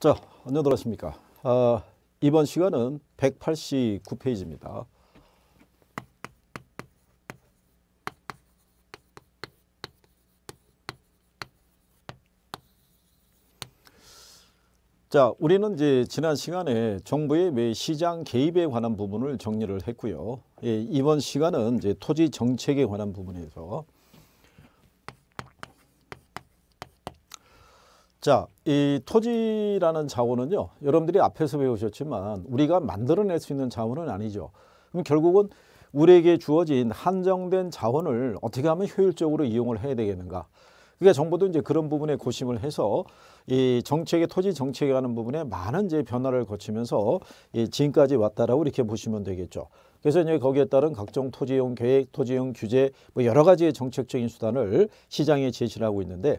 자, 안녕하십니까. 아, 이번 시간은 189페이지입니다. 자, 우리는 이제 지난 시간에 정부의 시장 개입에 관한 부분을 정리를 했고요. 예, 이번 시간은 이제 토지 정책에 관한 부분에서 자, 이 토지라는 자원은요. 여러분들이 앞에서 배우셨지만 우리가 만들어낼 수 있는 자원은 아니죠. 그럼 결국은 우리에게 주어진 한정된 자원을 어떻게 하면 효율적으로 이용을 해야 되겠는가. 그러니까 정부도 이제 그런 부분에 고심을 해서 이 정책의 토지 정책에 관한 부분에 많은 이제 변화를 거치면서 이 지금까지 왔다라고 이렇게 보시면 되겠죠. 그래서 이제 거기에 따른 각종 토지용 계획, 토지용 규제 뭐 여러 가지의 정책적인 수단을 시장에 제시를 하고 있는데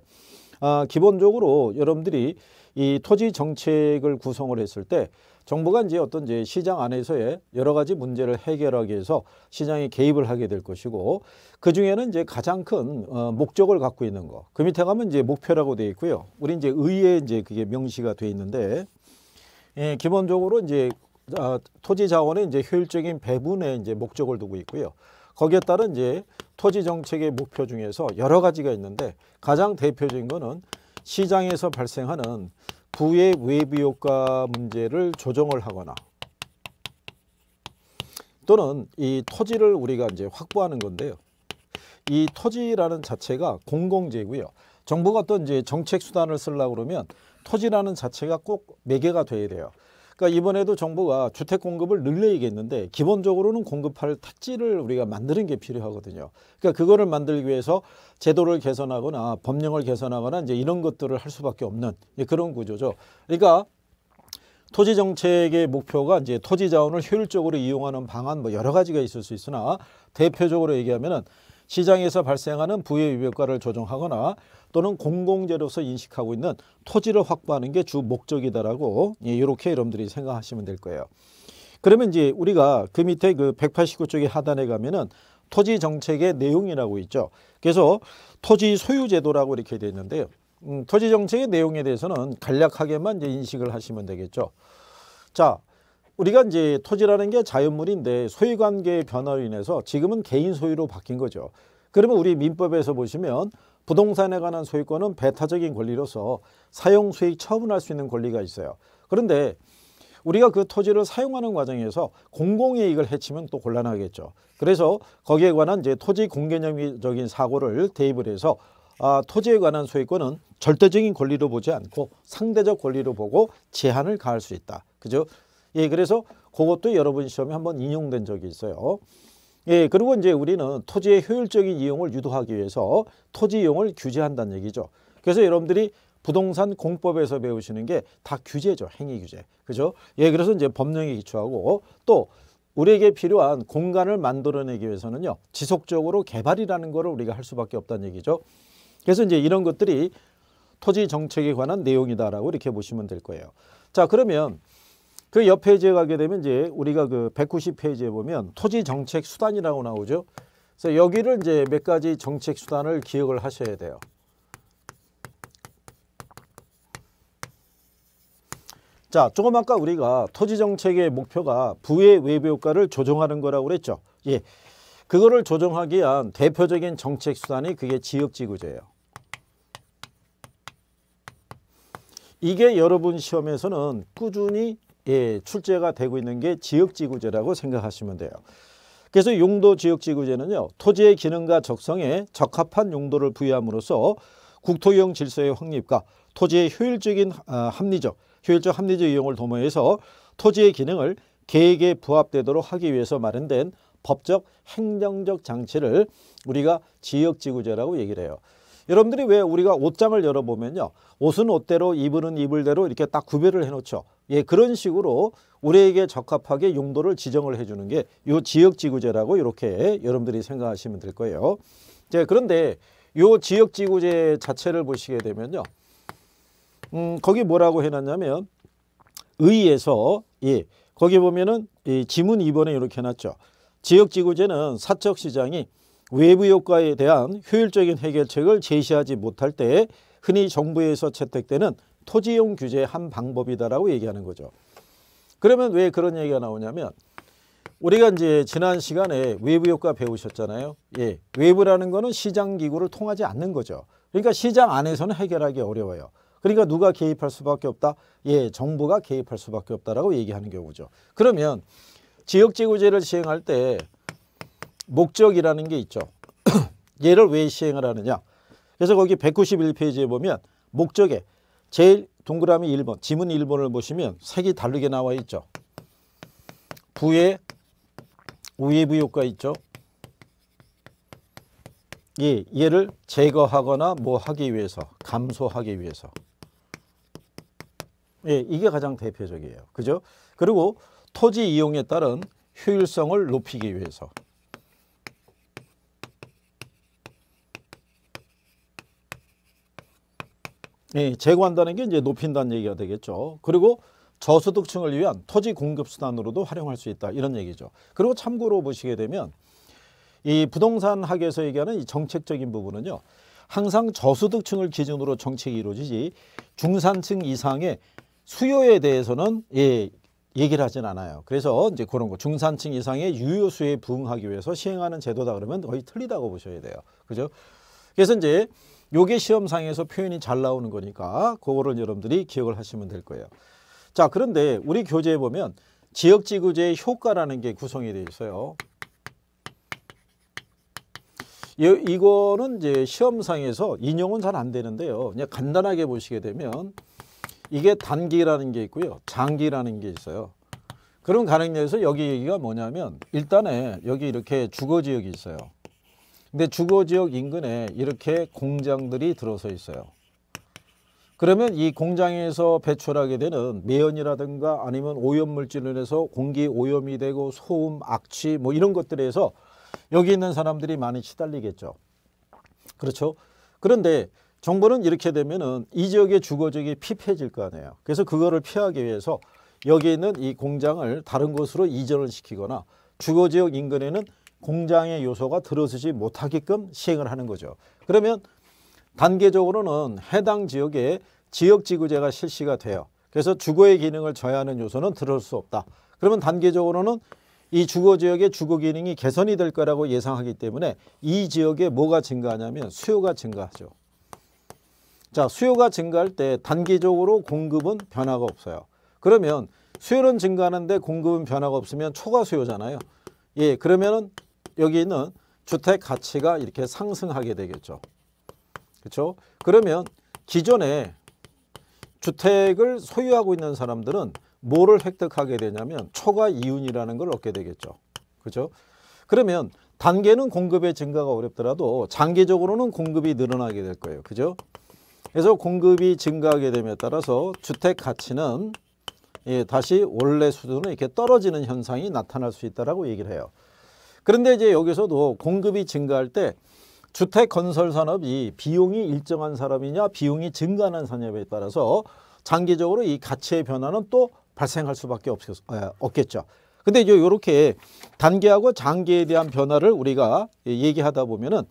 아, 기본적으로 여러분들이 이 토지 정책을 구성을 했을 때 정부가 이제 어떤 이제 시장 안에서의 여러 가지 문제를 해결하기 위해서 시장에 개입을 하게 될 것이고 그 중에는 이제 가장 큰 어, 목적을 갖고 있는 거. 그 밑에 가면 이제 목표라고 돼 있고요. 우리 이제 의에 이제 그게 명시가 돼 있는데 예, 기본적으로 이제 아, 토지 자원의 이제 효율적인 배분에 이제 목적을 두고 있고요. 거기에 따른 이제 토지 정책의 목표 중에서 여러 가지가 있는데 가장 대표적인 거는 시장에서 발생하는 부의 외부 효과 문제를 조정을 하거나 또는 이 토지를 우리가 이제 확보하는 건데요. 이 토지라는 자체가 공공재고요. 정부가 또 이제 정책 수단을 쓰려고 그러면 토지라는 자체가 꼭 매개가 돼야 돼요. 그러니까 이번에도 정부가 주택 공급을 늘려야겠는데 기본적으로는 공급할 택지를 우리가 만드는 게 필요하거든요. 그러니까 그거를 만들기 위해서 제도를 개선하거나 법령을 개선하거나 이제 이런 것들을 할 수밖에 없는 그런 구조죠. 그러니까 토지 정책의 목표가 이제 토지 자원을 효율적으로 이용하는 방안 뭐 여러 가지가 있을 수 있으나 대표적으로 얘기하면은 시장에서 발생하는 부의 위법과를 조정하거나 또는 공공재로서 인식하고 있는 토지를 확보하는 게 주 목적이다라고 예, 이렇게 여러분들이 생각하시면 될 거예요. 그러면 이제 우리가 그 밑에 그1 8 9쪽에 하단에 가면은 토지 정책의 내용이라고 있죠. 그래서 토지 소유 제도라고 이렇게 되어 있는데요. 음, 토지 정책의 내용에 대해서는 간략하게만 이제 인식을 하시면 되겠죠. 자, 우리가 이제 토지라는 게 자연물인데 소유관계의 변화로 인해서 지금은 개인 소유로 바뀐 거죠. 그러면 우리 민법에서 보시면 부동산에 관한 소유권은 배타적인 권리로서 사용 수익 처분할 수 있는 권리가 있어요. 그런데 우리가 그 토지를 사용하는 과정에서 공공의 이익을 해치면 또 곤란하겠죠. 그래서 거기에 관한 이제 토지 공개념적인 사고를 대입을 해서 아, 토지에 관한 소유권은 절대적인 권리로 보지 않고 상대적 권리로 보고 제한을 가할 수 있다. 그죠? 예, 그래서 그것도 여러분 시험에 한번 인용된 적이 있어요. 예, 그리고 이제 우리는 토지의 효율적인 이용을 유도하기 위해서 토지 이용을 규제한다는 얘기죠. 그래서 여러분들이 부동산 공법에서 배우시는 게 다 규제죠. 행위 규제. 그죠? 예, 그래서 이제 법령에 기초하고 또 우리에게 필요한 공간을 만들어내기 위해서는요. 지속적으로 개발이라는 거를 우리가 할 수밖에 없다는 얘기죠. 그래서 이제 이런 것들이 토지 정책에 관한 내용이다라고 이렇게 보시면 될 거예요. 자, 그러면 그옆 페이지에 가게 되면 이제 우리가 그 190페이지에 보면 토지 정책 수단이라고 나오죠. 그래서 여기를 이제 몇 가지 정책 수단을 기억을 하셔야 돼요. 자, 조금 아까 우리가 토지 정책의 목표가 부의 외부 효과를 조정하는 거라고 그랬죠. 예. 그거를 조정하기 위한 대표적인 정책 수단이 그게 지역 지구제예요. 이게 여러분 시험에서는 꾸준히 예, 출제가 되고 있는 게 지역지구제라고 생각하시면 돼요. 그래서 용도 지역지구제는요. 토지의 기능과 적성에 적합한 용도를 부여함으로써 국토형 질서의 확립과 토지의 효율적인 아, 합리적, 효율적 합리적 이용을 도모해서 토지의 기능을 계획에 부합되도록 하기 위해서 마련된 법적 행정적 장치를 우리가 지역지구제라고 얘기를 해요. 여러분들이 왜 우리가 옷장을 열어보면요. 옷은 옷대로, 이불은 이불대로 이렇게 딱 구별을 해놓죠. 예, 그런 식으로 우리에게 적합하게 용도를 지정을 해주는 게 요 지역지구제라고 이렇게 여러분들이 생각하시면 될 거예요. 자, 그런데 요 지역지구제 자체를 보시게 되면요. 음, 거기 뭐라고 해놨냐면 의에서 예, 거기 보면은 이 지문 2번에 이렇게 해놨죠. 지역지구제는 사적 시장이 외부 효과에 대한 효율적인 해결책을 제시하지 못할 때 흔히 정부에서 채택되는 토지용 규제의 한 방법이다라고 얘기하는 거죠. 그러면 왜 그런 얘기가 나오냐면 우리가 이제 지난 시간에 외부 효과 배우셨잖아요. 예. 외부라는 거는 시장 기구를 통하지 않는 거죠. 그러니까 시장 안에서는 해결하기 어려워요. 그러니까 누가 개입할 수밖에 없다? 예, 정부가 개입할 수밖에 없다라고 얘기하는 경우죠. 그러면 지역재구제를 시행할 때 목적이라는 게 있죠. 얘를 왜 시행을 하느냐? 그래서 거기 191페이지에 보면 목적에 제일 동그라미 1번 지문 1번을 보시면 색이 다르게 나와 있죠. 부의 우회부 효과 있죠. 예, 얘를 제거하거나 뭐 하기 위해서 감소하기 위해서 예, 이게 가장 대표적이에요. 그죠? 그리고 토지 이용에 따른 효율성을 높이기 위해서 예, 제거한다는 게 이제 높인다는 얘기가 되겠죠. 그리고 저소득층을 위한 토지 공급 수단으로도 활용할 수 있다 이런 얘기죠. 그리고 참고로 보시게 되면 이 부동산 학에서 얘기하는 이 정책적인 부분은요. 항상 저소득층을 기준으로 정책이 이루어지지 중산층 이상의 수요에 대해서는 예, 얘기를 하진 않아요. 그래서 이제 그런 거 중산층 이상의 유효수에 부응하기 위해서 시행하는 제도다 그러면 거의 틀리다고 보셔야 돼요. 그죠? 그래서 이제 요게 시험상에서 표현이 잘 나오는 거니까 그거를 여러분들이 기억을 하시면 될 거예요. 자 그런데 우리 교재에 보면 지역지구제의 효과라는 게 구성이 되어 있어요. 이거는 이제 시험상에서 인용은 잘 안 되는데요. 그냥 간단하게 보시게 되면 이게 단기라는 게 있고요. 장기라는 게 있어요. 그런 가능에서 여기 얘기가 뭐냐면 일단에 여기 이렇게 주거지역이 있어요. 근데 주거 지역 인근에 이렇게 공장들이 들어서 있어요. 그러면 이 공장에서 배출하게 되는 매연이라든가 아니면 오염물질로 해서 공기 오염이 되고 소음, 악취 뭐 이런 것들에서 여기 있는 사람들이 많이 시달리겠죠. 그렇죠. 그런데 정부는 이렇게 되면은 이 지역의 주거지역이 피폐해질 거 아니에요. 그래서 그거를 피하기 위해서 여기 있는 이 공장을 다른 곳으로 이전을 시키거나 주거지역 인근에는 공장의 요소가 들어서지 못하게끔 시행을 하는 거죠. 그러면 단계적으로는 해당 지역에 지역지구제가 실시가 돼요. 그래서 주거의 기능을 저해하는 요소는 들어올 수 없다. 그러면 단계적으로는 이 주거 지역의 주거 기능이 개선이 될 거라고 예상하기 때문에 이 지역에 뭐가 증가하냐면 수요가 증가하죠. 자, 수요가 증가할 때단계적으로 공급은 변화가 없어요. 그러면 수요는 증가하는데 공급은 변화가 없으면 초과 수요잖아요. 예, 그러면은 여기는 주택 가치가 이렇게 상승하게 되겠죠. 그렇죠? 그러면 기존에 주택을 소유하고 있는 사람들은 뭐를 획득하게 되냐면 초과 이윤이라는 걸 얻게 되겠죠. 그렇죠? 그러면 단계는 공급의 증가가 어렵더라도 장기적으로는 공급이 늘어나게 될 거예요. 그죠? 그래서 공급이 증가하게 됨에 따라서 주택 가치는 예, 다시 원래 수준은 이렇게 떨어지는 현상이 나타날 수 있다라고 얘기를 해요. 그런데 이제 여기서도 공급이 증가할 때 주택 건설 산업이 비용이 일정한 사람이냐 비용이 증가하는 산업에 따라서 장기적으로 이 가치의 변화는 또 발생할 수밖에 없겠, 아, 없겠죠. 근데 이제 이렇게 단기하고 장기에 대한 변화를 우리가 얘기하다 보면은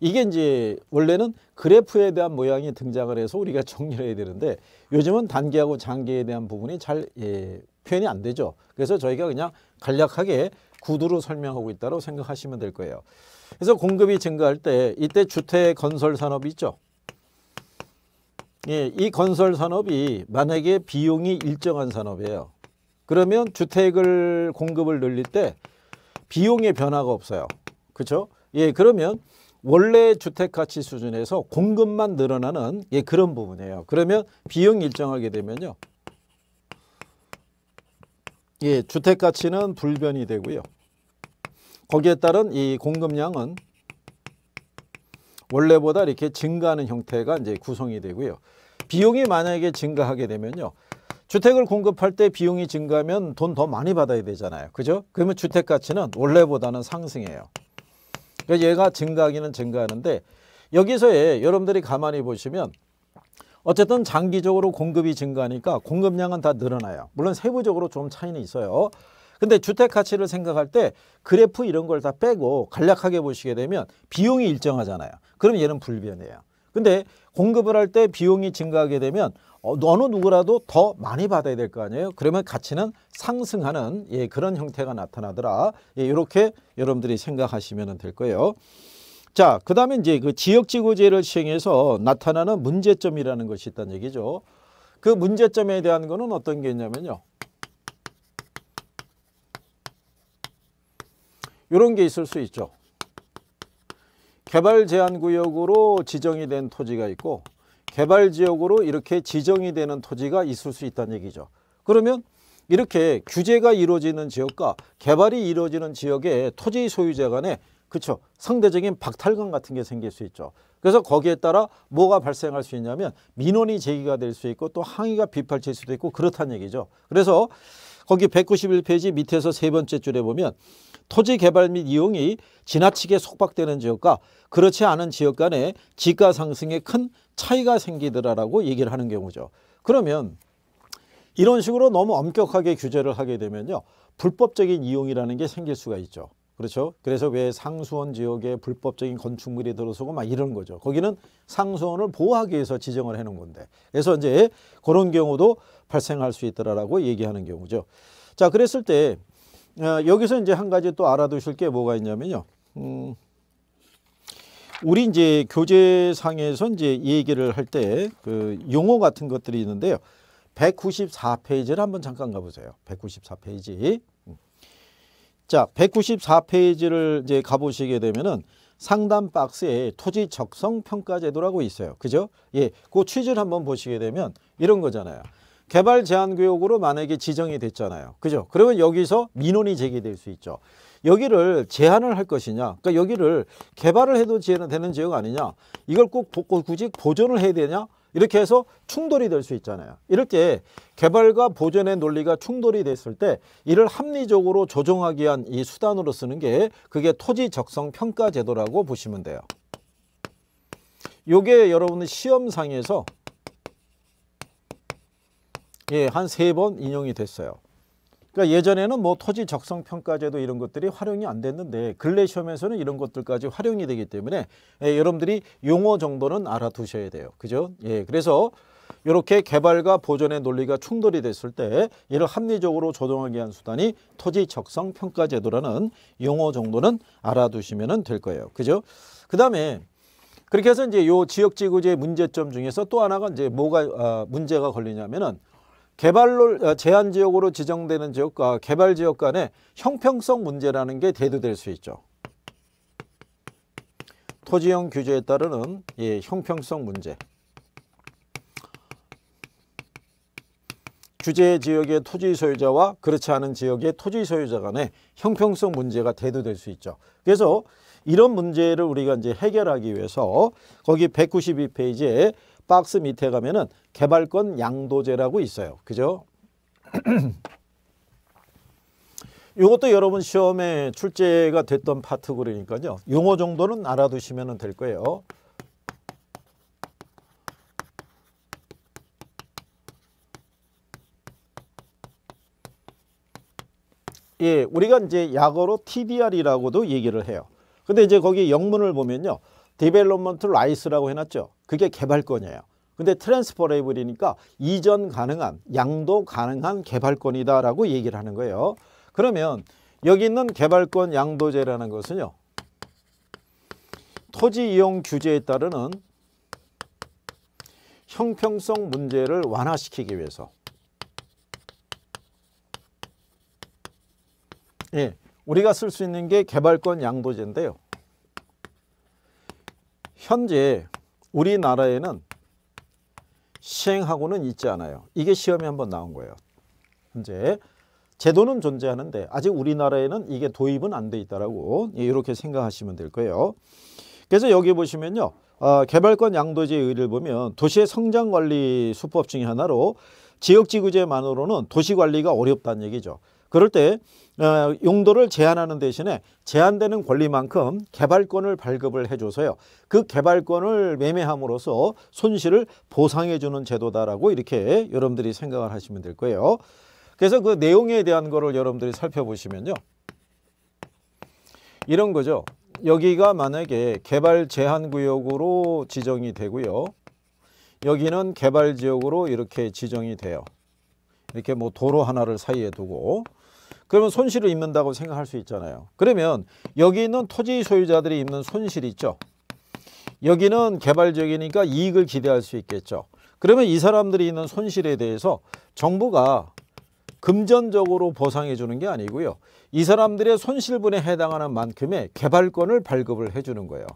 이게 이제 원래는 그래프에 대한 모양이 등장을 해서 우리가 정리를 해야 되는데 요즘은 단기하고 장기에 대한 부분이 잘 예, 표현이 안 되죠. 그래서 저희가 그냥 간략하게 구두로 설명하고 있다고 생각하시면 될 거예요. 그래서 공급이 증가할 때 이때 주택 건설 산업이 있죠. 예, 이 건설 산업이 만약에 비용이 일정한 산업이에요. 그러면 주택을 공급을 늘릴 때 비용의 변화가 없어요. 그렇죠? 예, 그러면 원래 주택 가치 수준에서 공급만 늘어나는 예, 그런 부분이에요. 그러면 비용 이 일정하게 되면요. 예, 주택 가치는 불변이 되고요. 거기에 따른 이 공급량은 원래보다 이렇게 증가하는 형태가 이제 구성이 되고요. 비용이 만약에 증가하게 되면요. 주택을 공급할 때 비용이 증가하면 돈 더 많이 받아야 되잖아요. 그죠? 그러면 주택 가치는 원래보다는 상승해요. 그러니까 얘가 증가하기는 증가하는데 여기서의 여러분들이 가만히 보시면 어쨌든 장기적으로 공급이 증가하니까 공급량은 다 늘어나요. 물론 세부적으로 좀 차이는 있어요. 근데 주택 가치를 생각할 때 그래프 이런 걸 다 빼고 간략하게 보시게 되면 비용이 일정하잖아요. 그럼 얘는 불변이에요. 근데 공급을 할 때 비용이 증가하게 되면 어, 어느 누구라도 더 많이 받아야 될 거 아니에요. 그러면 가치는 상승하는 예, 그런 형태가 나타나더라. 예, 이렇게 여러분들이 생각하시면 될 거예요. 자, 그 다음에 이제 그 지역지구제를 시행해서 나타나는 문제점이라는 것이 있다는 얘기죠. 그 문제점에 대한 거는 어떤 게 있냐면요. 이런 게 있을 수 있죠. 개발 제한 구역으로 지정이 된 토지가 있고 개발 지역으로 이렇게 지정이 되는 토지가 있을 수 있다는 얘기죠. 그러면 이렇게 규제가 이루어지는 지역과 개발이 이루어지는 지역의 토지 소유자 간에 그렇죠. 상대적인 박탈감 같은 게 생길 수 있죠. 그래서 거기에 따라 뭐가 발생할 수 있냐면 민원이 제기가 될 수 있고 또 항의가 비판될 수도 있고 그렇다는 얘기죠. 그래서 거기 191페이지 밑에서 세 번째 줄에 보면 토지 개발 및 이용이 지나치게 속박되는 지역과 그렇지 않은 지역 간의 지가 상승에 큰 차이가 생기더라라고 얘기를 하는 경우죠. 그러면 이런 식으로 너무 엄격하게 규제를 하게 되면요. 불법적인 이용이라는 게 생길 수가 있죠. 그렇죠. 그래서 왜 상수원 지역에 불법적인 건축물이 들어서고 막 이런 거죠. 거기는 상수원을 보호하기 위해서 지정을 해놓은 건데. 그래서 이제 그런 경우도 발생할 수 있더라라고 얘기하는 경우죠. 자, 그랬을 때 어, 여기서 이제 한 가지 또 알아두실 게 뭐가 있냐면요. 음, 우리 이제 교재상에서 이제 얘기를 할 때 그 용어 같은 것들이 있는데요. 194페이지를 한번 잠깐 가보세요. 194페이지. 자, 194페이지를 이제 가보시게 되면은 상담 박스에 토지 적성 평가 제도라고 있어요. 그죠? 예. 그 취지를 한번 보시게 되면 이런 거잖아요. 개발 제한 구역으로 만약에 지정이 됐잖아요. 그죠? 그러면 여기서 민원이 제기될 수 있죠. 여기를 제한을 할 것이냐 그러니까 여기를 개발을 해도 되는 지역 아니냐 이걸 꼭 굳이 보존을 해야 되냐 이렇게 해서 충돌이 될 수 있잖아요. 이렇게 개발과 보존의 논리가 충돌이 됐을 때 이를 합리적으로 조정하기 위한 이 수단으로 쓰는 게 그게 토지 적성 평가 제도라고 보시면 돼요. 요게 여러분 시험상에서 예, 한 세 번 인용이 됐어요. 그러니까 예전에는 뭐 토지 적성 평가제도 이런 것들이 활용이 안 됐는데 근래 시험에서는 이런 것들까지 활용이 되기 때문에 예, 여러분들이 용어 정도는 알아두셔야 돼요. 그죠? 예. 그래서 이렇게 개발과 보존의 논리가 충돌이 됐을 때 이를 합리적으로 조정하기 위한 수단이 토지 적성 평가 제도라는 용어 정도는 알아두시면 될 거예요. 그죠? 그다음에 그렇게 해서 이제 요 지역 지구제 문제점 중에서 또 하나가 이제 뭐가 아, 문제가 걸리냐면은 개발로 어, 제한 지역으로 지정되는 지역과 아, 개발 지역 간의 형평성 문제라는 게 대두될 수 있죠. 토지형 규제에 따르는 예, 형평성 문제. 규제 지역의 토지 소유자와 그렇지 않은 지역의 토지 소유자 간의 형평성 문제가 대두될 수 있죠. 그래서 이런 문제를 우리가 이제 해결하기 위해서 거기 192페이지에 박스 밑에 가면은 개발권 양도제라고 있어요. 그죠? 이것도 여러분 시험에 출제가 됐던 파트 그러니까요. 용어 정도는 알아두시면 될 거예요. 예, 우리가 이제 약어로 TDR이라고도 얘기를 해요. 근데 이제 거기 영문을 보면요. 디벨롭먼트 라이스라고 해놨죠. 그게 개발권이에요. 근데 트랜스퍼레이블이니까 이전 가능한 양도 가능한 개발권이다라고 얘기를 하는 거예요. 그러면 여기 있는 개발권 양도제라는 것은요. 토지 이용 규제에 따르는 형평성 문제를 완화시키기 위해서 예, 우리가 쓸 수 있는 게 개발권 양도제인데요. 현재 우리나라에는 시행하고는 있지 않아요. 이게 시험에 한번 나온 거예요. 현재 제도는 존재하는데 아직 우리나라에는 이게 도입은 안 돼 있다라고 예, 이렇게 생각하시면 될 거예요. 그래서 여기 보시면요. 어, 개발권 양도제의 의를 보면 도시의 성장관리 수법 중의 하나로 지역지구제만으로는 도시관리가 어렵다는 얘기죠. 그럴 때 어, 용도를 제한하는 대신에 제한되는 권리만큼 개발권을 발급을 해줘서요. 그 개발권을 매매함으로써 손실을 보상해주는 제도다라고 이렇게 여러분들이 생각을 하시면 될 거예요. 그래서 그 내용에 대한 거를 여러분들이 살펴보시면요. 이런 거죠. 여기가 만약에 개발 제한 구역으로 지정이 되고요. 여기는 개발 지역으로 이렇게 지정이 돼요. 이렇게 뭐 도로 하나를 사이에 두고 그러면 손실을 입는다고 생각할 수 있잖아요. 그러면 여기 있는 토지 소유자들이 입는 손실이 있죠. 여기는 개발 지역이니까 이익을 기대할 수 있겠죠. 그러면 이 사람들이 있는 손실에 대해서 정부가 금전적으로 보상해 주는 게 아니고요. 이 사람들의 손실분에 해당하는 만큼의 개발권을 발급을 해 주는 거예요.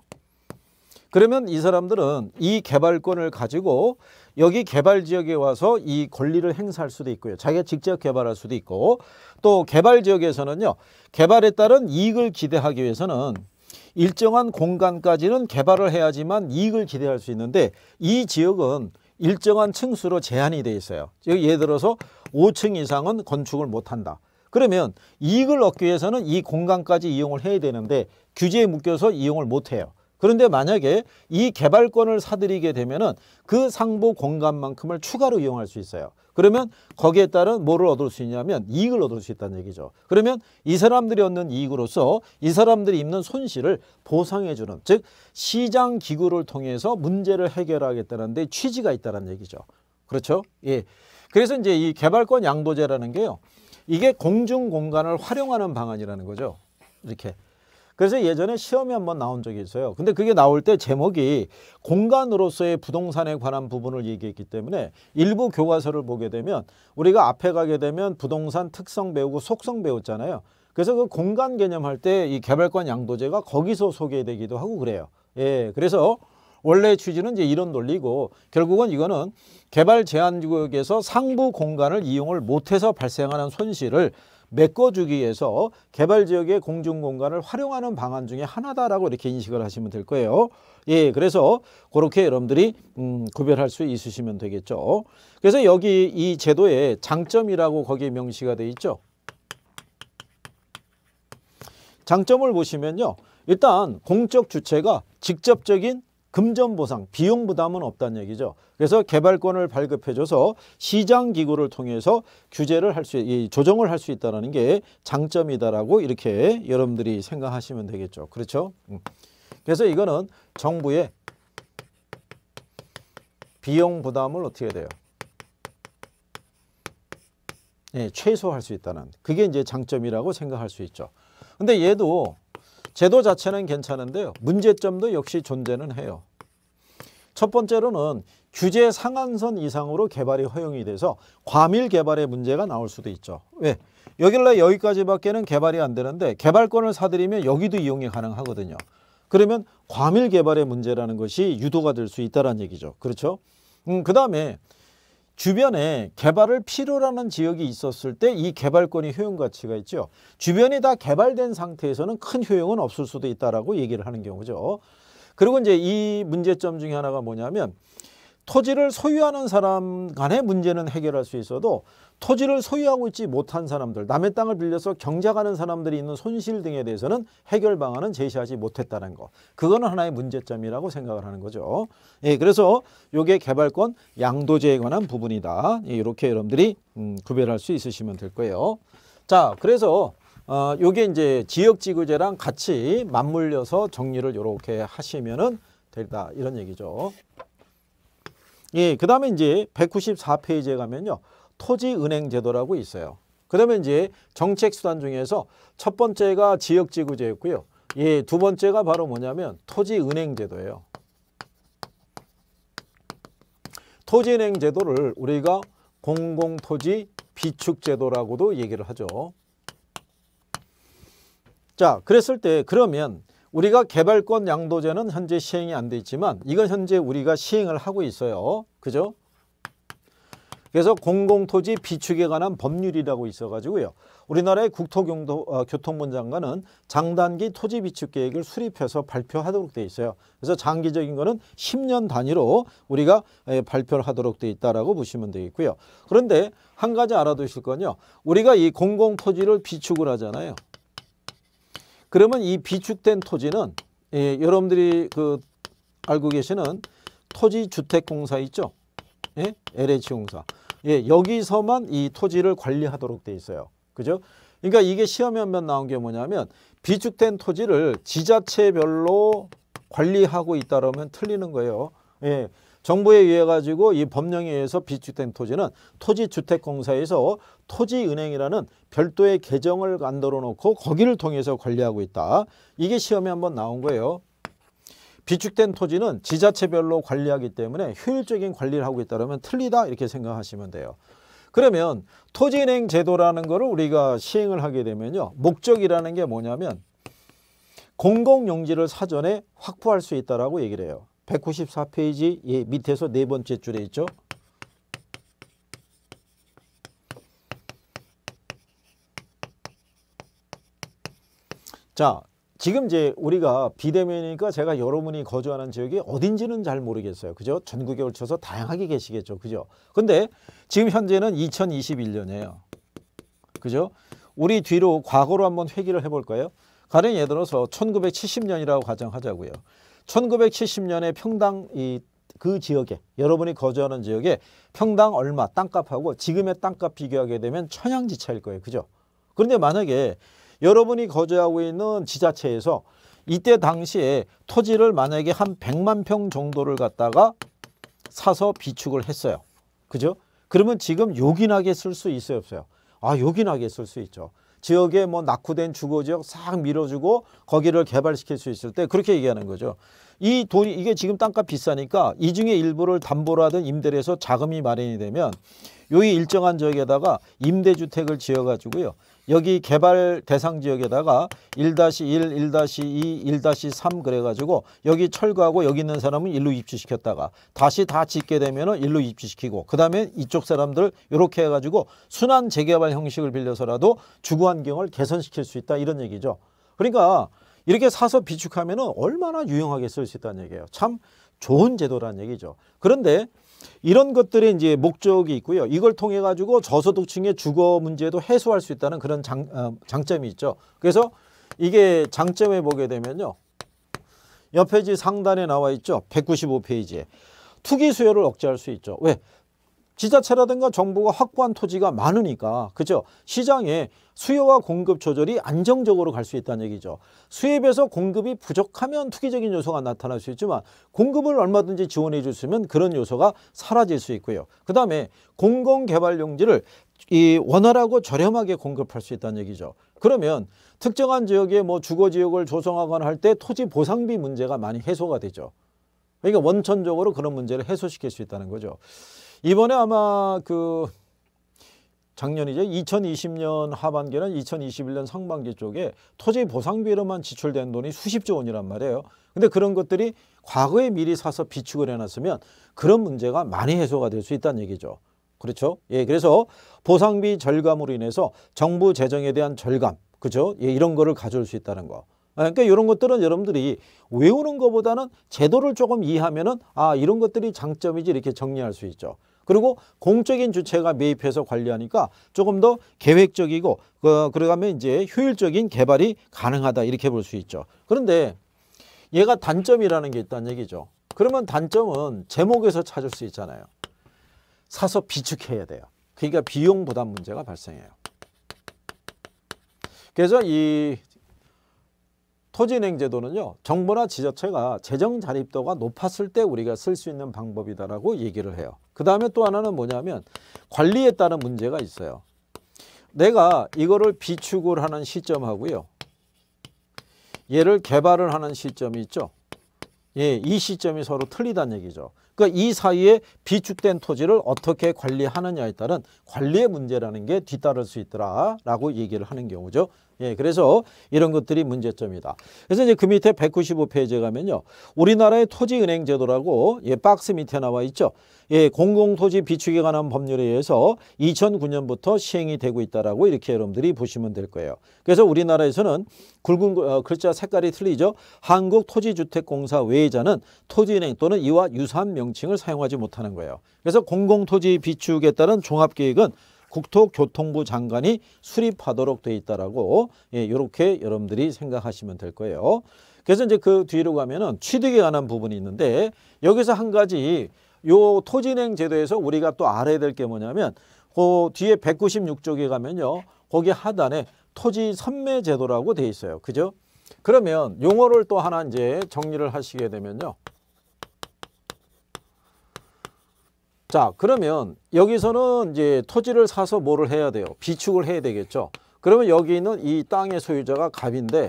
그러면 이 사람들은 이 개발권을 가지고 여기 개발 지역에 와서 이 권리를 행사할 수도 있고요. 자기가 직접 개발할 수도 있고 또 개발 지역에서는요. 개발에 따른 이익을 기대하기 위해서는 일정한 공간까지는 개발을 해야지만 이익을 기대할 수 있는데 이 지역은 일정한 층수로 제한이 돼 있어요. 즉 예를 들어서 5층 이상은 건축을 못한다. 그러면 이익을 얻기 위해서는 이 공간까지 이용을 해야 되는데 규제에 묶여서 이용을 못해요. 그런데 만약에 이 개발권을 사들이게 되면은 그상보 공간만큼을 추가로 이용할 수 있어요. 그러면 거기에 따른 뭐를 얻을 수 있냐면 이익을 얻을 수 있다는 얘기죠. 그러면 이 사람들이 얻는 이익으로서 이 사람들이 입는 손실을 보상해 주는 즉 시장 기구를 통해서 문제를 해결하겠다는 데 취지가 있다는 얘기죠. 그렇죠? 예. 그래서 이제 이 개발권 양도제라는 게요. 이게 공중 공간을 활용하는 방안이라는 거죠. 이렇게 그래서 예전에 시험이 한번 나온 적이 있어요. 근데 그게 나올 때 제목이 공간으로서의 부동산에 관한 부분을 얘기했기 때문에 일부 교과서를 보게 되면 우리가 앞에 가게 되면 부동산 특성 배우고 속성 배웠잖아요. 그래서 그 공간 개념 할 때 이 개발권 양도제가 거기서 소개되기도 하고 그래요. 예, 그래서 원래 취지는 이제 이런 논리고 결국은 이거는 개발 제한 구역에서 상부 공간을 이용을 못해서 발생하는 손실을 메꿔주기 위해서 개발 지역의 공중 공간을 활용하는 방안 중에 하나다라고 이렇게 인식을 하시면 될 거예요. 예, 그래서 그렇게 여러분들이 음, 구별할 수 있으시면 되겠죠. 그래서 여기 이 제도의 장점이라고 거기에 명시가 돼 있죠. 장점을 보시면요. 일단 공적 주체가 직접적인 금전 보상, 비용 부담은 없다는 얘기죠. 그래서 개발권을 발급해줘서 시장 기구를 통해서 규제를 할 수, 조정을 할 수 있다는 게 장점이다라고 이렇게 여러분들이 생각하시면 되겠죠. 그렇죠? 음. 그래서 이거는 정부의 비용 부담을 어떻게 돼요? 예, 최소화할 수 있다는 그게 이제 장점이라고 생각할 수 있죠. 근데 얘도 제도 자체는 괜찮은데요. 문제점도 역시 존재는 해요. 첫 번째로는 규제 상한선 이상으로 개발이 허용이 돼서 과밀 개발의 문제가 나올 수도 있죠. 왜? 여길래 여기까지밖에는 개발이 안 되는데 개발권을 사들이면 여기도 이용이 가능하거든요. 그러면 과밀 개발의 문제라는 것이 유도가 될 수 있다는 얘기죠. 그렇죠? 음, 그 다음에 주변에 개발을 필요로 하는 지역이 있었을 때 이개발권이 효용 가치가 있죠. 주변이 다 개발된 상태에서는 큰 효용은 없을 수도 있다라고 얘기를 하는 경우죠. 그리고 이제 이 문제점 중에 하나가 뭐냐면 토지를 소유하는 사람 간의 문제는 해결할 수 있어도 토지를 소유하고 있지 못한 사람들, 남의 땅을 빌려서 경작하는 사람들이 있는 손실 등에 대해서는 해결 방안은 제시하지 못했다는 거. 그거는 하나의 문제점이라고 생각을 하는 거죠. 예, 그래서 요게 개발권 양도제에 관한 부분이다. 예, 이렇게 여러분들이 음, 구별할 수 있으시면 될 거예요. 자, 그래서 어, 요게 이제 지역지구제랑 같이 맞물려서 정리를 이렇게 하시면은 된다. 이런 얘기죠. 예, 그 다음에 이제 194페이지에 가면요. 토지은행 제도라고 있어요. 그 다음에 이제 정책수단 중에서 첫 번째가 지역지구제였고요. 예, 두 번째가 바로 뭐냐면 토지은행 제도예요. 토지은행 제도를 우리가 공공토지 비축제도라고도 얘기를 하죠. 자, 그랬을 때 그러면 우리가 개발권 양도제는 현재 시행이 안 돼 있지만 이건 현재 우리가 시행을 하고 있어요. 그죠? 그래서 공공토지 비축에 관한 법률이라고 있어가지고요. 우리나라의 국토교통부 어, 장관은 장단기 토지 비축 계획을 수립해서 발표하도록 돼 있어요. 그래서 장기적인 거는 10년 단위로 우리가 예, 발표를 하도록 돼 있다라고 보시면 되겠고요. 그런데 한 가지 알아두실 건요. 우리가 이 공공토지를 비축을 하잖아요. 그러면 이 비축된 토지는 예, 여러분들이 그 알고 계시는 토지주택공사 있죠? 예? LH공사. 예, 여기서만 이 토지를 관리하도록 돼 있어요. 그죠? 그러니까 이게 시험에 한번 나온 게 뭐냐면 비축된 토지를 지자체별로 관리하고 있다 그면 틀리는 거예요. 예. 정부에 의해 가지고 이 법령에 의해서 비축된 토지는 토지주택공사에서 토지은행이라는 별도의 계정을 만들어 놓고 거기를 통해서 관리하고 있다. 이게 시험에 한번 나온 거예요. 비축된 토지는 지자체별로 관리하기 때문에 효율적인 관리를 하고 있다면 틀리다 이렇게 생각하시면 돼요. 그러면 토지은행 제도라는 거를 우리가 시행을 하게 되면요. 목적이라는 게 뭐냐면 공공용지를 사전에 확보할 수 있다라고 얘기를 해요. 194페이지 예, 밑에서 네 번째 줄에 있죠. 자, 지금 이제 우리가 비대면이니까 제가 여러분이 거주하는 지역이 어딘지는 잘 모르겠어요. 그죠? 전국에 걸쳐서 다양하게 계시겠죠. 그죠? 근데 지금 현재는 2021년이에요. 그죠? 우리 뒤로 과거로 한번 회귀를 해볼까요? 가령 예를 들어서 1970년이라고 가정하자고요. 1970년에 평당 이그 지역에 여러분이 거주하는 지역에 평당 얼마 땅값하고 지금의 땅값 비교하게 되면 천양지차일 거예요. 그죠? 그런데 만약에 여러분이 거주하고 있는 지자체에서 이때 당시에 토지를 만약에 한 100만 평 정도를 갖다가 사서 비축을 했어요. 그죠? 그러면 지금 요긴하게 쓸 수 있어요 없어요? 아 요긴하게 쓸 수 있죠. 지역에 뭐 낙후된 주거 지역 싹 밀어주고 거기를 개발시킬 수 있을 때 그렇게 얘기하는 거죠. 이 돈이 이게 지금 땅값 비싸니까 이 중에 일부를 담보로 하든 임대를 해서 자금이 마련이 되면 여기 일정한 지역에다가 임대주택을 지어가지고요. 여기 개발 대상 지역에다가 1-1, 1-2, 1-3 그래가지고 여기 철거하고 여기 있는 사람은 일로 입주시켰다가 다시 다 짓게 되면 은 일로 입주시키고 그 다음에 이쪽 사람들 이렇게 해가지고 순환 재개발 형식을 빌려서라도 주거환경을 개선시킬 수 있다 이런 얘기죠. 그러니까 이렇게 사서 비축하면 은 얼마나 유용하게 쓸 수 있다는 얘기예요. 참 좋은 제도라는 얘기죠. 그런데 이런 것들이 이제 목적이 있고요. 이걸 통해 가지고 저소득층의 주거 문제도 해소할 수 있다는 그런 장, 어, 장점이 있죠. 그래서 이게 장점에 보게 되면요. 옆에이지 상단에 나와 있죠. 195페이지에. 투기 수요를 억제할 수 있죠. 왜? 지자체라든가 정부가 확보한 토지가 많으니까 그죠 시장에 수요와 공급 조절이 안정적으로 갈 수 있다는 얘기죠 수입에서 공급이 부족하면 투기적인 요소가 나타날 수 있지만 공급을 얼마든지 지원해 줬으면 그런 요소가 사라질 수 있고요 그 다음에 공공개발용지를 이 원활하고 저렴하게 공급할 수 있다는 얘기죠 그러면 특정한 지역에 뭐 주거지역을 조성하거나 할 때 토지 보상비 문제가 많이 해소가 되죠 그러니까 원천적으로 그런 문제를 해소시킬 수 있다는 거죠 이번에 아마 그 작년이죠. 2020년 하반기는 2021년 상반기 쪽에 토지 보상비로만 지출된 돈이 수십조 원이란 말이에요. 근데 그런 것들이 과거에 미리 사서 비축을 해놨으면 그런 문제가 많이 해소가 될 수 있다는 얘기죠. 그렇죠? 예, 그래서 보상비 절감으로 인해서 정부 재정에 대한 절감, 그죠? 예, 이런 거를 가져올 수 있다는 거. 아, 그러니까 이런 것들은 여러분들이 외우는 것보다는 제도를 조금 이해하면은 아 이런 것들이 장점이지 이렇게 정리할 수 있죠. 그리고 공적인 주체가 매입해서 관리하니까 조금 더 계획적이고 어, 그, 그러가면 이제 효율적인 개발이 가능하다 이렇게 볼 수 있죠. 그런데 얘가 단점이라는 게 있다는 얘기죠. 그러면 단점은 제목에서 찾을 수 있잖아요. 사서 비축해야 돼요. 그러니까 비용 부담 문제가 발생해요. 그래서 이 토지은행제도는요 정부나 지자체가 재정 자립도가 높았을 때 우리가 쓸 수 있는 방법이다라고 얘기를 해요 그 다음에 또 하나는 뭐냐면 관리에 따른 문제가 있어요 내가 이거를 비축을 하는 시점하고요 얘를 개발을 하는 시점이 있죠 예, 이 시점이 서로 틀리다는 얘기죠 그니까이 사이에 비축된 토지를 어떻게 관리하느냐에 따른 관리의 문제라는 게 뒤따를 수 있더라라고 얘기를 하는 경우죠. 예, 그래서 이런 것들이 문제점이다. 그래서 이제 그 밑에 195페이지에 가면요. 우리나라의 토지은행 제도라고 예, 박스 밑에 나와 있죠. 예, 공공토지 비축에 관한 법률에 의해서 2009년부터 시행이 되고 있다라고 이렇게 여러분들이 보시면 될 거예요. 그래서 우리나라에서는 굵은 어, 글자 색깔이 틀리죠. 한국토지주택공사 외자는 의 토지은행 또는 이와 유사한 명 명칭을 사용하지 못하는 거예요. 그래서 공공토지 비축에 따른 종합계획은 국토교통부 장관이 수립하도록 돼 있다라고 예, 이렇게 여러분들이 생각하시면 될 거예요. 그래서 이제 그 뒤로 가면은 취득에 관한 부분이 있는데 여기서 한 가지 요 토지행 제도에서 우리가 또 알아야 될 게 뭐냐면 그 뒤에 196쪽에 가면요. 거기 하단에 토지 선매 제도라고 돼 있어요. 그죠? 그러면 용어를 또 하나 이제 정리를 하시게 되면요. 자 그러면 여기서는 이제 토지를 사서 뭐를 해야 돼요? 비축을 해야 되겠죠. 그러면 여기 있는 이 땅의 소유자가 갑인데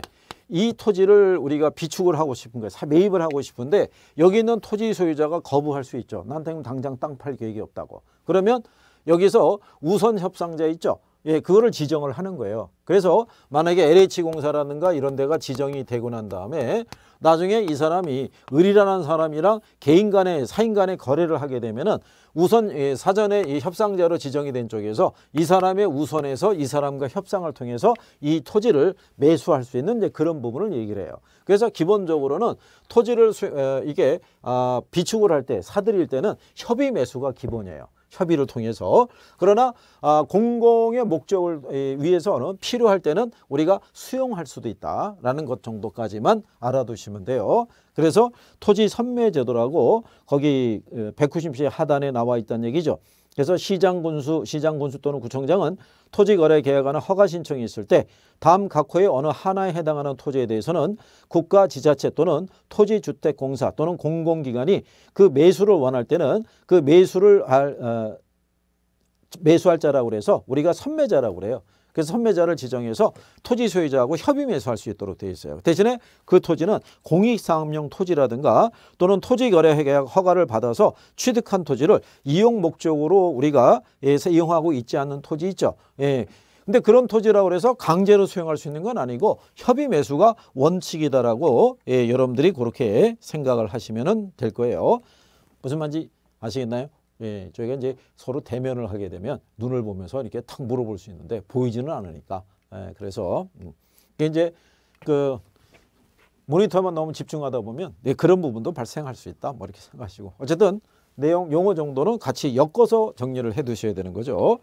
이 토지를 우리가 비축을 하고 싶은 거예요. 매입을 하고 싶은데 여기 있는 토지 소유자가 거부할 수 있죠. 나한테 당장 땅 팔 계획이 없다고. 그러면 여기서 우선 협상자 있죠. 예, 그거를 지정을 하는 거예요. 그래서 만약에 LH공사라든가 이런 데가 지정이 되고 난 다음에 나중에 이 사람이 을이라는 사람이랑 개인 간의 사인 간의 거래를 하게 되면은 우선 사전에 협상자로 지정이 된 쪽에서 이 사람의 우선에서 이 사람과 협상을 통해서 이 토지를 매수할 수 있는 이제 그런 부분을 얘기를 해요. 그래서 기본적으로는 토지를 수, 에, 이게 아, 비축을 할 때 사들일 때는 협의 매수가 기본이에요. 협의를 통해서 그러나 아, 공공의 목적을 위해서는 필요할 때는 우리가 수용할 수도 있다라는 것 정도까지만 알아두시면 돼요. 그래서 토지 선매 제도라고 거기 190시 하단에 나와 있다는 얘기죠. 그래서 시장군수, 시장군수 또는 구청장은 토지거래 계약안에 허가 신청이 있을 때 다음 각 호의 어느 하나에 해당하는 토지에 대해서는 국가 지자체 또는 토지주택공사 또는 공공기관이 그 매수를 원할 때는 그 매수를 알, 어, 매수할 자라고 그래서 우리가 선매자라고 그래요. 그래서 선매자를 지정해서 토지 소유자하고 협의 매수할 수 있도록 되어 있어요. 대신에 그 토지는 공익상업용 토지라든가 또는 토지거래계약 허가를 받아서 취득한 토지를 이용 목적으로 우리가 예, 이용하고 있지 않는 토지 있죠. 예. 근데 그런 토지라고 해서 강제로 수용할 수 있는 건 아니고 협의 매수가 원칙이다라고 예, 여러분들이 그렇게 생각을 하시면 될 거예요. 무슨 말인지 아시겠나요? 예, 저희가 이제 서로 대면을 하게 되면 눈을 보면서 이렇게 탁 물어볼 수 있는데 보이지는 않으니까. 예, 그래서 음. 이게 이제 그 모니터만 너무 집중하다 보면 예, 그런 부분도 발생할 수 있다. 뭐 이렇게 생각하시고 어쨌든 내용 용어 정도는 같이 엮어서 정리를 해 두셔야 되는 거죠.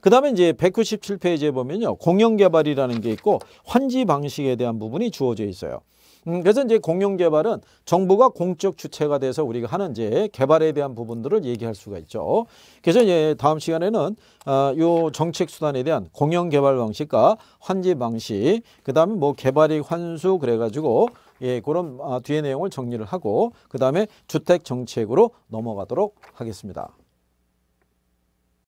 그 다음에 이제 197페이지에 보면요. 공영개발이라는 게 있고 환지 방식에 대한 부분이 주어져 있어요. 음, 그래서 이제 공용 개발은 정부가 공적 주체가 돼서 우리가 하는 이제 개발에 대한 부분들을 얘기할 수가 있죠. 그래서 이제 다음 시간에는 아, 요 정책 수단에 대한 공용 개발 방식과 환지 방식, 그다음에 뭐개발이 환수 그래가지고 예, 그런 아, 뒤에 내용을 정리를 하고 그다음에 주택 정책으로 넘어가도록 하겠습니다.